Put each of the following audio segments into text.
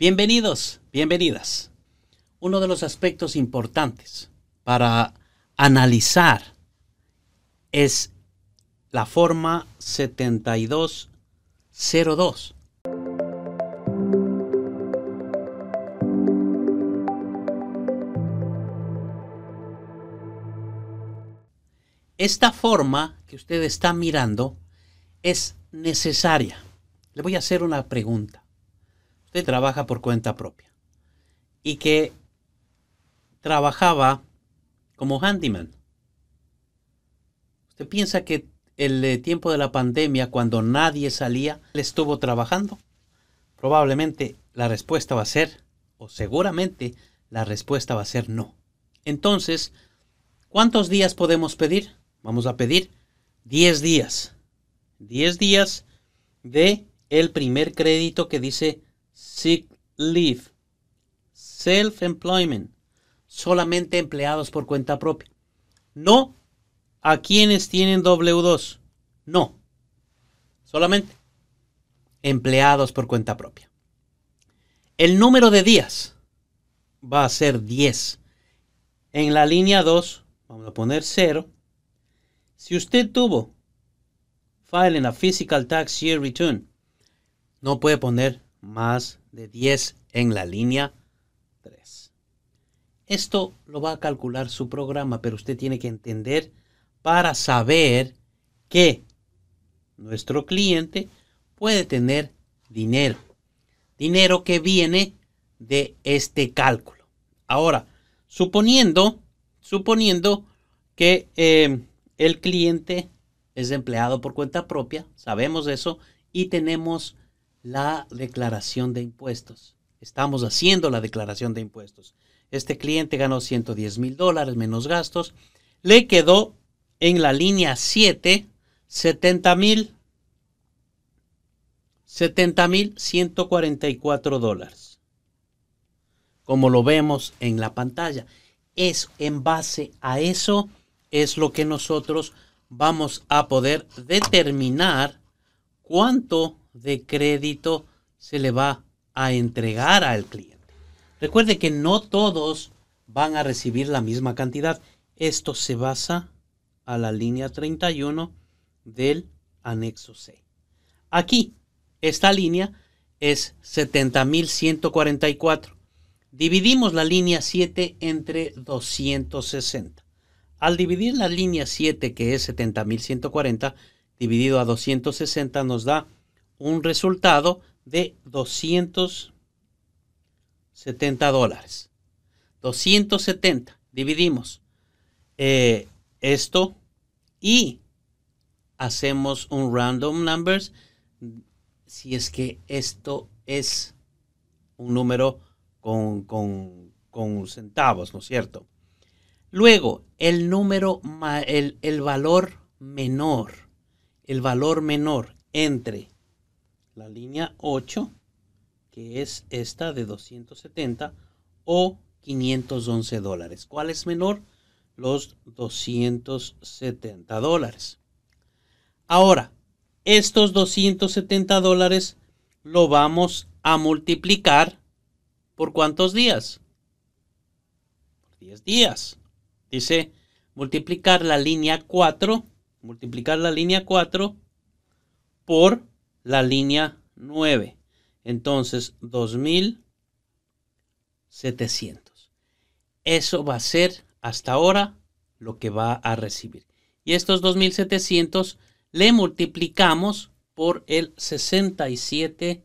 Bienvenidos, bienvenidas. Uno de los aspectos importantes para analizar es la forma 7202. Esta forma que usted está mirando es necesaria. Le voy a hacer una pregunta. Usted trabaja por cuenta propia y que trabajaba como handyman. ¿Usted piensa que el eh, tiempo de la pandemia, cuando nadie salía, le estuvo trabajando? Probablemente la respuesta va a ser, o seguramente la respuesta va a ser no. Entonces, ¿cuántos días podemos pedir? Vamos a pedir 10 días. 10 días de el primer crédito que dice sick leave, self-employment, solamente empleados por cuenta propia. No a quienes tienen W2, no, solamente empleados por cuenta propia. El número de días va a ser 10. En la línea 2, vamos a poner 0. Si usted tuvo file in a physical tax year return, no puede poner más de 10 en la línea 3. Esto lo va a calcular su programa, pero usted tiene que entender para saber que nuestro cliente puede tener dinero. Dinero que viene de este cálculo. Ahora, suponiendo, suponiendo que eh, el cliente es empleado por cuenta propia, sabemos eso, y tenemos la declaración de impuestos. Estamos haciendo la declaración de impuestos. Este cliente ganó 110 mil dólares menos gastos. Le quedó en la línea 7 70 mil. 70 mil 144 dólares. Como lo vemos en la pantalla. Es en base a eso es lo que nosotros vamos a poder determinar cuánto de crédito se le va a entregar al cliente. Recuerde que no todos van a recibir la misma cantidad. Esto se basa a la línea 31 del anexo C. Aquí, esta línea es 70.144. Dividimos la línea 7 entre 260. Al dividir la línea 7, que es 70.140, dividido a 260 nos da un resultado de 270 dólares. 270, dividimos eh, esto y hacemos un random numbers si es que esto es un número con, centavos, ¿no es cierto? Luego, el número, el, el valor menor, el valor menor entre la línea 8, que es esta de 270, o 511 dólares. ¿Cuál es menor? Los 270 dólares. Ahora, estos 270 dólares lo vamos a multiplicar por cuántos días? 10 días. Dice multiplicar la línea 4, multiplicar la línea 4 por la línea 9. Entonces, 2700. Eso va a ser hasta ahora lo que va a recibir. Y estos 2700 le multiplicamos por el 67%.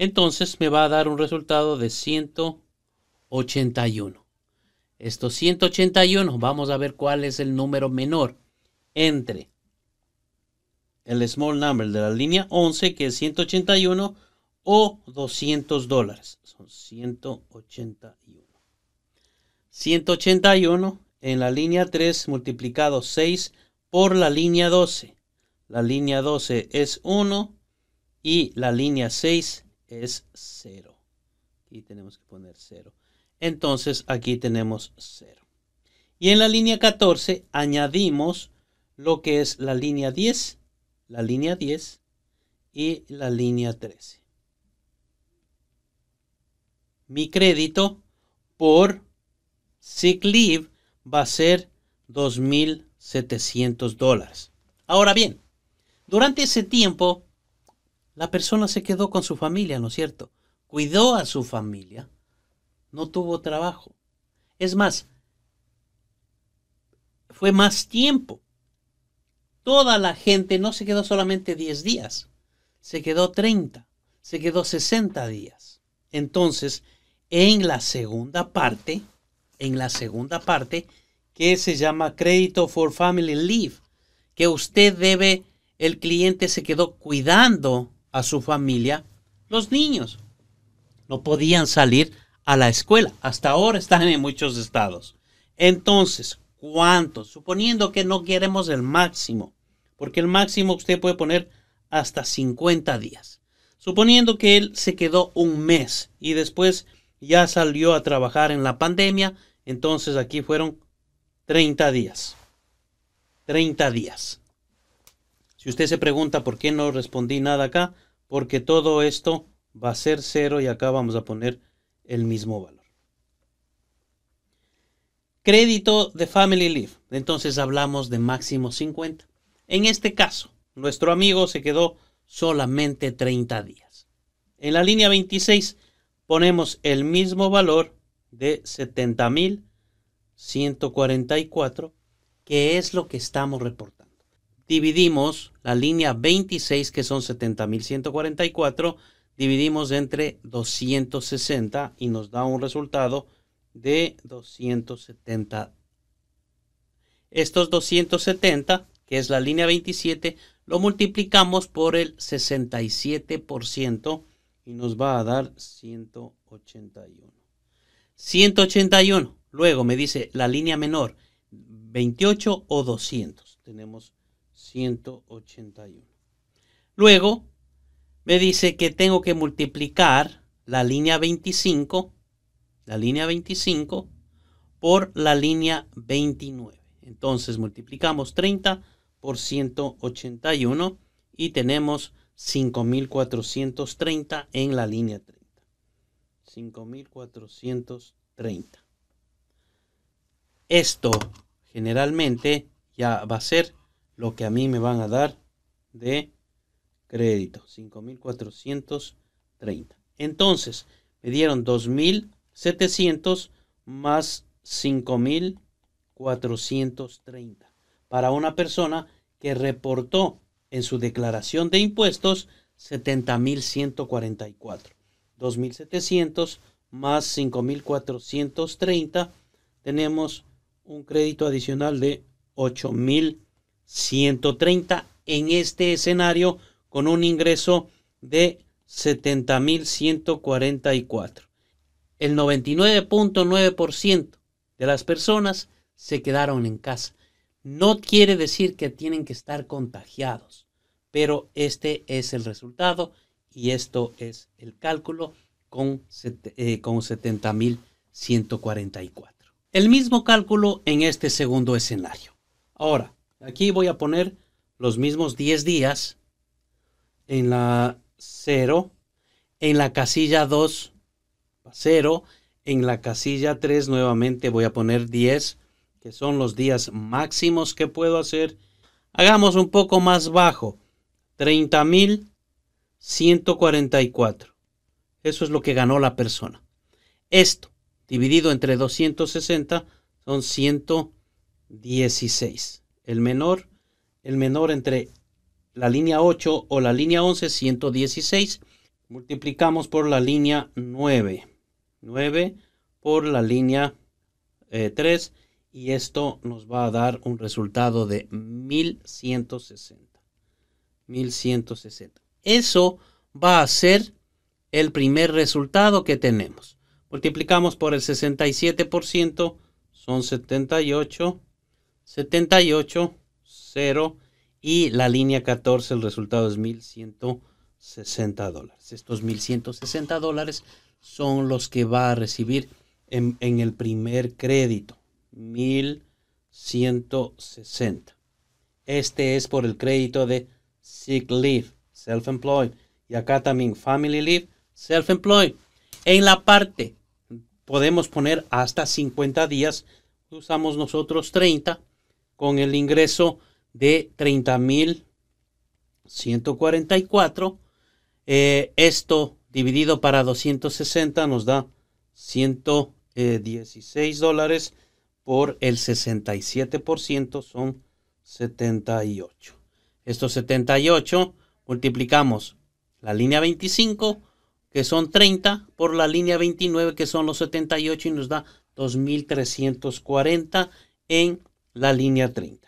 Entonces me va a dar un resultado de 181. Estos 181, vamos a ver cuál es el número menor entre el small number de la línea 11, que es 181, o 200 dólares. Son 181. 181 en la línea 3 multiplicado 6 por la línea 12. La línea 12 es 1 y la línea 6 es 0. Aquí tenemos que poner 0. Entonces aquí tenemos 0. Y en la línea 14 añadimos lo que es la línea 10 la línea 10 y la línea 13. Mi crédito por sick va a ser 2.700 dólares. Ahora bien, durante ese tiempo, la persona se quedó con su familia, ¿no es cierto? Cuidó a su familia, no tuvo trabajo. Es más, fue más tiempo toda la gente no se quedó solamente 10 días, se quedó 30, se quedó 60 días. Entonces, en la segunda parte, en la segunda parte, que se llama crédito for family leave, que usted debe, el cliente se quedó cuidando a su familia, los niños no podían salir a la escuela. Hasta ahora están en muchos estados. Entonces, ¿cuántos? Suponiendo que no queremos el máximo, porque el máximo usted puede poner hasta 50 días. Suponiendo que él se quedó un mes y después ya salió a trabajar en la pandemia, entonces aquí fueron 30 días. 30 días. Si usted se pregunta por qué no respondí nada acá, porque todo esto va a ser cero y acá vamos a poner el mismo valor. Crédito de Family Leave. Entonces hablamos de máximo 50. En este caso, nuestro amigo se quedó solamente 30 días. En la línea 26 ponemos el mismo valor de 70.144, que es lo que estamos reportando. Dividimos la línea 26, que son 70.144, dividimos entre 260 y nos da un resultado de 270. Estos 270 que es la línea 27, lo multiplicamos por el 67% y nos va a dar 181. 181. Luego me dice la línea menor, 28 o 200. Tenemos 181. Luego me dice que tengo que multiplicar la línea 25, la línea 25 por la línea 29. Entonces multiplicamos 30 por 181 y tenemos 5430 en la línea 30. 5430. Esto generalmente ya va a ser lo que a mí me van a dar de crédito. 5430. Entonces, me dieron 2700 más 5430 para una persona que reportó en su declaración de impuestos 70.144. 2.700 más 5.430 tenemos un crédito adicional de 8.130 en este escenario con un ingreso de 70.144. El 99.9% de las personas se quedaron en casa. No quiere decir que tienen que estar contagiados, pero este es el resultado y esto es el cálculo con, 70.144. Eh, el mismo cálculo en este segundo escenario. Ahora, aquí voy a poner los mismos 10 días en la 0, en la casilla 2, 0, en la casilla 3 nuevamente voy a poner 10, son los días máximos que puedo hacer, hagamos un poco más bajo, 30.144. Eso es lo que ganó la persona. Esto, dividido entre 260, son 116. El menor, el menor entre la línea 8 o la línea 11, 116. Multiplicamos por la línea 9. 9 por la línea 3 eh, y esto nos va a dar un resultado de 1160. 1160. Eso va a ser el primer resultado que tenemos. Multiplicamos por el 67%, son 78, 78, 0 y la línea 14, el resultado es 1160 dólares. Estos 1160 dólares son los que va a recibir en, en el primer crédito. 1160. Este es por el crédito de Sick Leave, Self-Employed. Y acá también Family Leave, Self-Employed. En la parte podemos poner hasta 50 días. Usamos nosotros 30 con el ingreso de 30.144. 144 eh, esto dividido para 260 nos da 116 eh, dólares por el 67% son 78. Estos 78 multiplicamos la línea 25, que son 30, por la línea 29, que son los 78, y nos da 2.340 en la línea 30.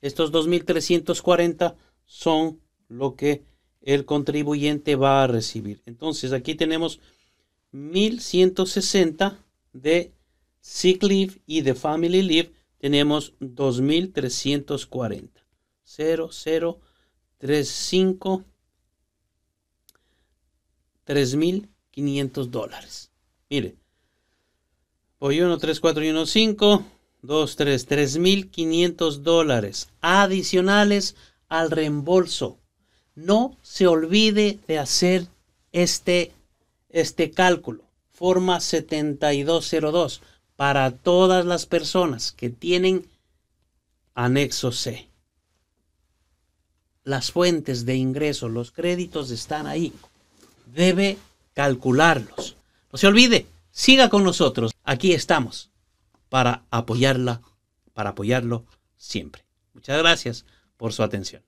Estos 2.340 son lo que el contribuyente va a recibir. Entonces aquí tenemos 1.160 de sick leave y the family leave tenemos 2340. 5, 3500 dólares. Mire. Voy 1, 3, 4 y 1, 5, 2, 3, 3,500 dólares adicionales al reembolso. No se olvide de hacer este, este cálculo. Forma 7202 para todas las personas que tienen anexo C. Las fuentes de ingresos, los créditos están ahí. Debe calcularlos. No se olvide, siga con nosotros. Aquí estamos para apoyarla, para apoyarlo siempre. Muchas gracias por su atención.